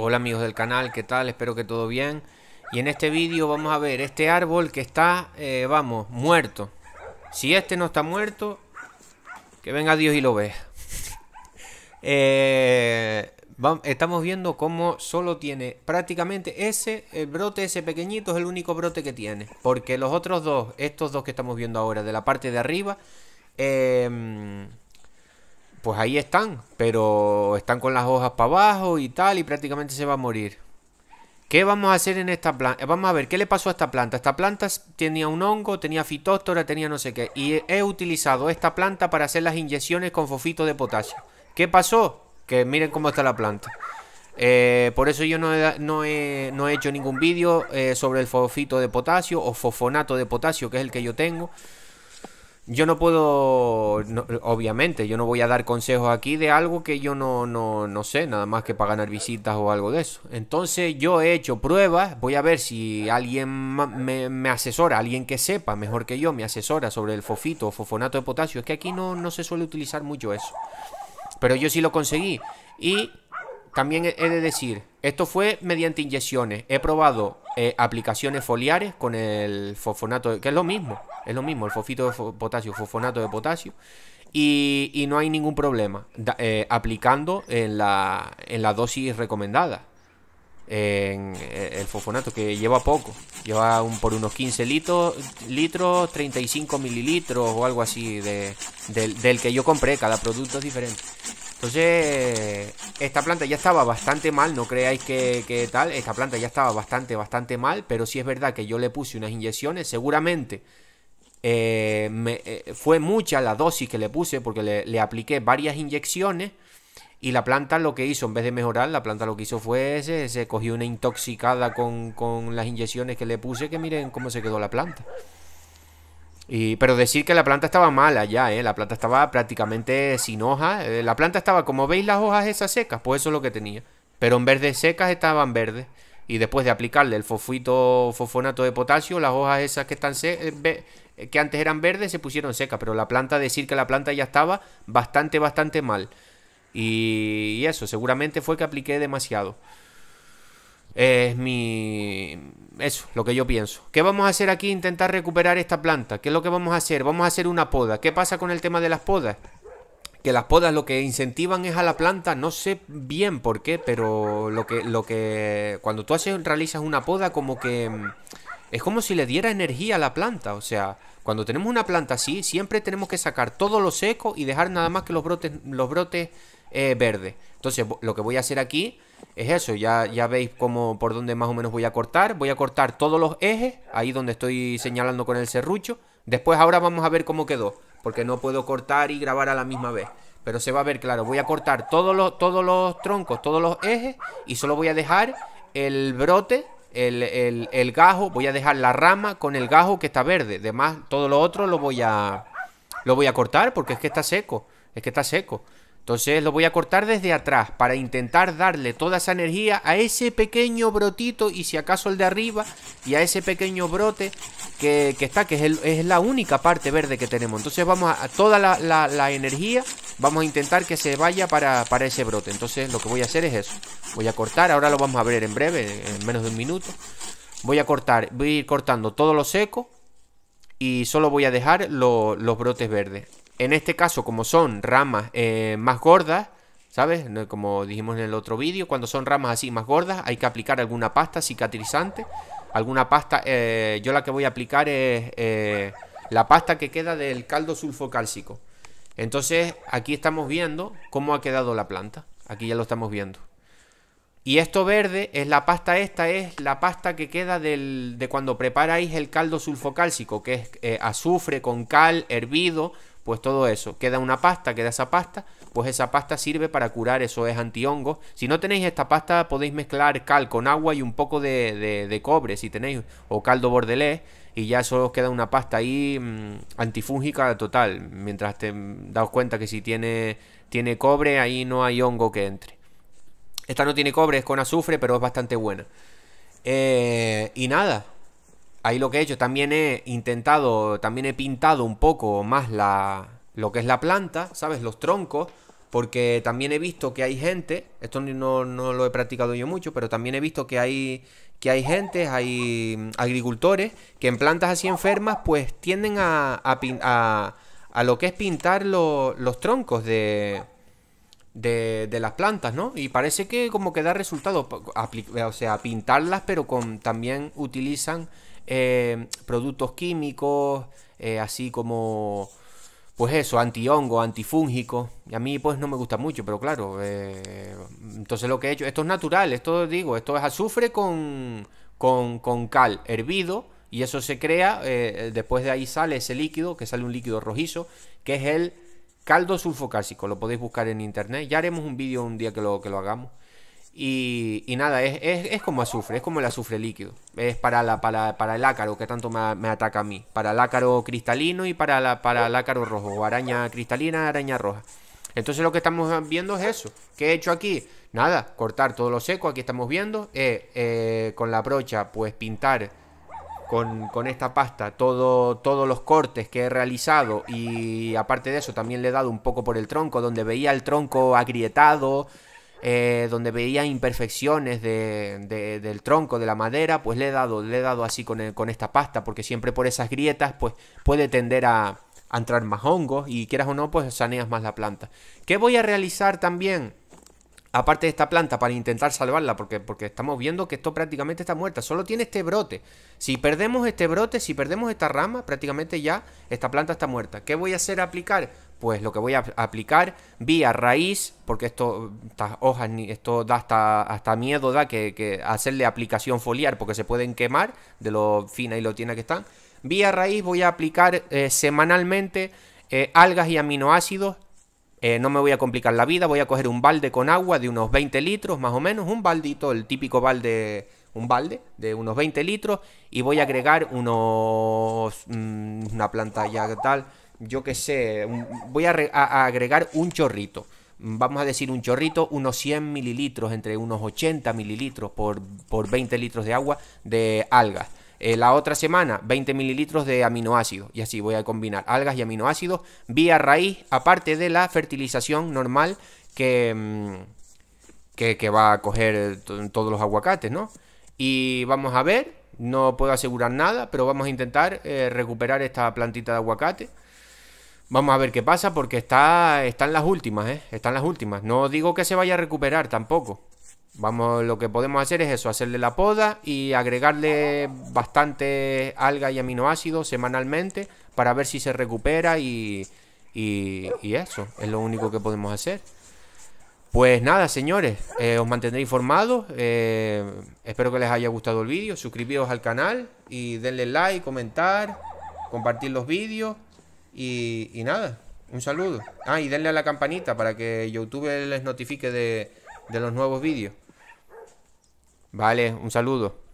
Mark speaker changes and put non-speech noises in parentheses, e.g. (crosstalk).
Speaker 1: Hola amigos del canal, ¿qué tal? Espero que todo bien. Y en este vídeo vamos a ver este árbol que está, eh, vamos, muerto. Si este no está muerto, que venga Dios y lo vea. (laughs) Eh, estamos viendo cómo solo tiene prácticamente ese, brote ese pequeñito es el único brote que tiene. Porque los otros dos, estos dos que estamos viendo ahora de la parte de arriba, eh, pues ahí están, pero están con las hojas para abajo y tal, y prácticamente se va a morir. ¿Qué vamos a hacer en esta planta? Eh, vamos a ver, ¿qué le pasó a esta planta? Esta planta tenía un hongo, tenía fitóstora, tenía no sé qué. Y he utilizado esta planta para hacer las inyecciones con fosfito de potasio. ¿Qué pasó? Que miren cómo está la planta. Eh, por eso yo no he, hecho ningún vídeo eh, sobre el fosfito de potasio o fosfonato de potasio, que es el que yo tengo yo no puedo, obviamente, yo no voy a dar consejos aquí de algo que yo no, sé, nada más que para ganar visitas o algo de eso. Entonces yo he hecho pruebas, voy a ver si alguien me, asesora, alguien que sepa mejor que yo, me asesora sobre el fofito o fofonato de potasio. Es que aquí no, no se suele utilizar mucho eso. Pero yo sí lo conseguí. Y también he de decir, esto fue mediante inyecciones. He probado eh, aplicaciones foliares con el fosfonato, que es lo mismo. Es lo mismo, el fosfito de potasio, fosfonato de potasio. Y, no hay ningún problema eh, aplicando en la, dosis recomendada. En eh, el fosfonato que lleva poco, lleva un, por unos 15 litros, 35 mililitros o algo así de, del, que yo compré, cada producto es diferente. Entonces, esta planta ya estaba bastante mal, no creáis que, que, tal, esta planta ya estaba bastante, bastante mal, pero sí es verdad que yo le puse unas inyecciones, seguramente eh, eh, fue mucha la dosis que le puse porque le, apliqué varias inyecciones y la planta lo que hizo, en vez de mejorar, la planta lo que hizo fue ese, se cogió una intoxicada con, las inyecciones que le puse, que miren cómo se quedó la planta. Y, pero decir que la planta estaba mala ya, eh, La planta estaba prácticamente sin hojas. la planta estaba, como veis, las hojas esas secas, pues eso es lo que tenía. Pero en vez de secas estaban verdes y después de aplicarle el fosfito, fosfonato de potasio, las hojas esas que están eh, eh, que antes eran verdes se pusieron secas, pero la planta, decir que la planta ya estaba bastante, bastante mal. y eso, seguramente fue que apliqué demasiado. Es mi... Eso, lo que yo pienso. ¿Qué vamos a hacer aquí? Intentar recuperar esta planta. ¿Qué es lo que vamos a hacer? Vamos a hacer una poda. ¿Qué pasa con el tema de las podas? que las podas lo que incentivan es a la planta, no sé bien por qué, pero lo que, lo que cuando tú haces, realizas una poda como que mm, es como si le diera energía a la planta, o sea, cuando tenemos una planta así, siempre tenemos que sacar todo lo seco y dejar nada más que los brotes, los brotes eh, verdes. Entonces, lo que voy a hacer aquí es eso, ya, ya veis cómo, por dónde más o menos voy a cortar. Voy a cortar todos los ejes, ahí donde estoy señalando con el serrucho. Después ahora vamos a ver cómo quedó porque no puedo cortar y grabar a la misma vez. Pero se va a ver claro, voy a cortar todos los, todos los troncos, todos los ejes y solo voy a dejar el brote, el, el, el gajo, voy a dejar la rama con el gajo que está verde. Además, todo lo otro lo voy a, lo voy a cortar porque es que está seco, es que está seco. Entonces lo voy a cortar desde atrás para intentar darle toda esa energía a ese pequeño brotito y si acaso el de arriba y a ese pequeño brote que, está, que es, la única parte verde que tenemos. Entonces vamos a, toda la, energía, vamos a intentar que se vaya para, para ese brote. Entonces lo que voy a hacer es eso. Voy a cortar, ahora lo vamos a ver en breve, en menos de un minuto. Voy a cortar, voy a ir cortando todo lo seco y solo voy a dejar los brotes verdes. En este caso, como son ramas eh, más gordas, ¿sabes? Como dijimos en el otro vídeo, cuando son ramas así más gordas hay que aplicar alguna pasta cicatrizante. Alguna pasta, eh, yo la que voy a aplicar es eh, la pasta que queda del caldo sulfocálcico. Entonces aquí estamos viendo cómo ha quedado la planta. Aquí ya lo estamos viendo. Y esto verde es la pasta, esta es la pasta que queda de cuando preparáis el caldo sulfocálcico, que es eh, azufre con cal, hervido, pues todo eso. Queda una pasta, queda esa pasta, pues esa pasta sirve para curar, eso es antihongo. Si no tenéis esta pasta podéis mezclar cal con agua y un poco de, cobre, si tenéis, o caldo bordelés, y ya solo os queda una pasta ahí mm, antifúngica total, mientras te mm, daos cuenta que si tiene, tiene cobre ahí no hay hongo que entre. Esta no tiene cobre, es con azufre, pero es bastante buena. Eh, y nada, ahí lo que he hecho, también he intentado, también he pintado un poco más la, lo que es la planta, ¿sabes? Los troncos, porque también he visto que hay gente, esto no, no lo he practicado yo mucho, pero también he visto que hay, que hay gente, hay mm, agricultores que en plantas así enfermas pues tienden a, a, a, lo que es pintar los troncos de de, las plantas, ¿no? Y parece que como que da resultado, o sea, pintarlas, pero con también utilizan eh, productos químicos, eh, así como, pues eso, antihongo, antifúngico. Y a mí pues no me gusta mucho, pero claro, eh, entonces lo que he hecho, esto es natural, esto digo, esto es azufre con, con, con cal hervido. Y eso se crea, después de ahí sale ese líquido, que sale un líquido rojizo, que es el Caldo sulfocásico, lo podéis buscar en internet. Ya haremos un vídeo un día que lo, que lo hagamos. Y, nada, es, es, como azufre, es como el azufre líquido. Es para, la, para, el ácaro que tanto me, ataca a mí. Para el ácaro cristalino y para, la, para el ácaro rojo. O araña cristalina, araña roja. Entonces lo que estamos viendo es eso. ¿Qué he hecho aquí? Nada, cortar todo lo seco. Aquí estamos viendo. Eh, eh, con la brocha, pues pintar con, esta pasta todo, todos los cortes que he realizado y aparte de eso también le he dado un poco por el tronco, donde veía el tronco agrietado, eh, donde veía imperfecciones de, del tronco, de la madera, pues le he dado, le he dado así con, con esta pasta, porque siempre por esas grietas pues puede tender a, a entrar más hongos y quieras o no pues saneas más la planta. ¿Qué voy a realizar también? aparte de esta planta para intentar salvarla, porque, porque estamos viendo que esto prácticamente está muerta, solo tiene este brote. Si perdemos este brote, si perdemos esta rama, prácticamente ya esta planta está muerta. ¿Qué voy a hacer? Aplicar. Pues lo que voy a aplicar vía raíz, porque esto, estas hojas, esto da hasta, hasta miedo, da que, hacerle aplicación foliar, porque se pueden quemar de lo fina y lo tiene que están. Vía raíz voy a aplicar eh, semanalmente eh, algas y aminoácidos eh, no me voy a complicar la vida, voy a coger un balde con agua de unos 20 litros, más o menos, un baldito, el típico balde, un balde de unos 20 litros, y voy a agregar unos. Mm, una planta ya tal, yo qué sé, voy a, agregar un chorrito. Vamos a decir un chorrito, unos 100 mililitros, entre unos 80 mililitros por, por 20 litros de agua de algas. Eh, la otra semana 20 mililitros de aminoácidos. Y así voy a combinar algas y aminoácidos vía raíz, aparte de la fertilización normal que, mm, que, va a coger todos los aguacates, ¿no? Y vamos a ver, no puedo asegurar nada, pero vamos a intentar eh, recuperar esta plantita de aguacate. Vamos a ver qué pasa porque está, están las últimas, ¿eh? Están las últimas. No digo que se vaya a recuperar tampoco. Vamos, lo que podemos hacer es eso, hacerle la poda y agregarle bastante alga y aminoácidos semanalmente para ver si se recupera y, eso, es lo único que podemos hacer. Pues nada, señores, eh, os mantendré informados. Eh, espero que les haya gustado el vídeo. Suscribiros al canal y denle like, comentar, compartir los vídeos y, nada, un saludo. Ah, y denle a la campanita para que YouTube les notifique de los nuevos vídeos. Vale, un saludo.